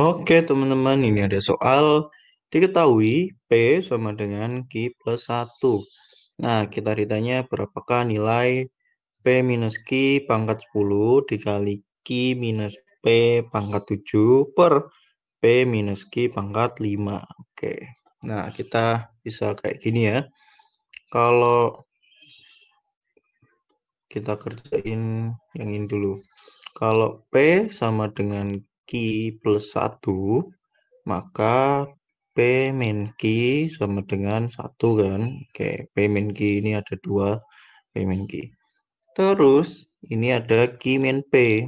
Oke teman-teman, ini ada soal diketahui P sama dengan Q plus 1. Nah, kita ditanya berapakah nilai P minus Q pangkat 10 dikali Q minus P pangkat 7 per P minus Q pangkat 5. Oke, nah kita bisa kayak gini ya. Kalau kita kerjain yang ini dulu. Kalau P sama dengan Q plus 1, maka P min Q sama dengan 1 kan. Oke, P min Q ini ada 2, P min Q. Terus, ini ada Q min P.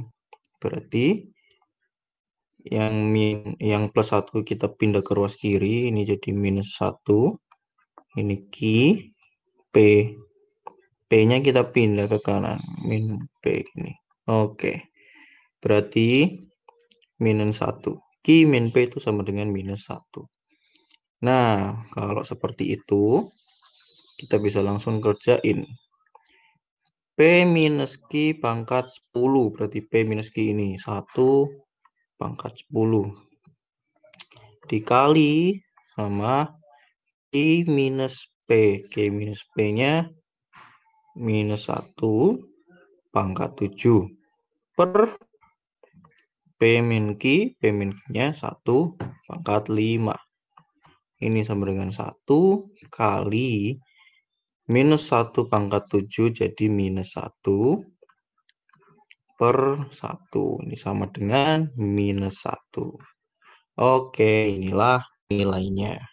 Berarti, yang min, yang plus 1 kita pindah ke ruas kiri, ini jadi minus 1. Ini Q, P. P-nya kita pindah ke kanan, min P ini. Oke, berarti minus 1. Q min P itu sama dengan minus 1. Nah, kalau seperti itu, kita bisa langsung kerjain. P minus Q pangkat 10, berarti P minus Q ini 1 pangkat 10. Dikali sama Q minus P. Q minus P-nya minus 1 pangkat 7 per P min Q, P min Q-nya 1 pangkat 5. Ini sama dengan 1 kali minus 1 pangkat 7 jadi minus 1 per 1. Ini sama dengan minus 1. Oke, inilah nilainya.